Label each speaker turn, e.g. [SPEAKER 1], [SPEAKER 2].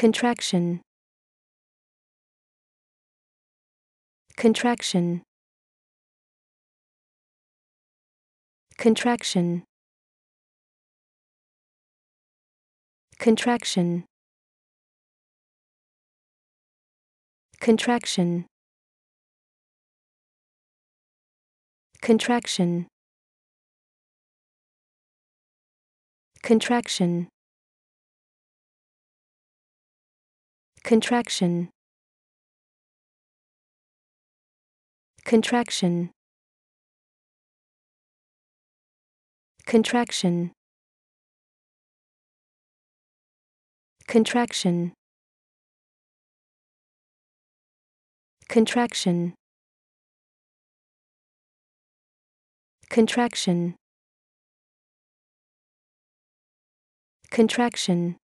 [SPEAKER 1] Contraction. Contraction. Contraction. Contraction. Contraction. Contraction. Contraction. Contraction. Contraction. Contraction. Contraction. Contraction. Contraction. Contraction.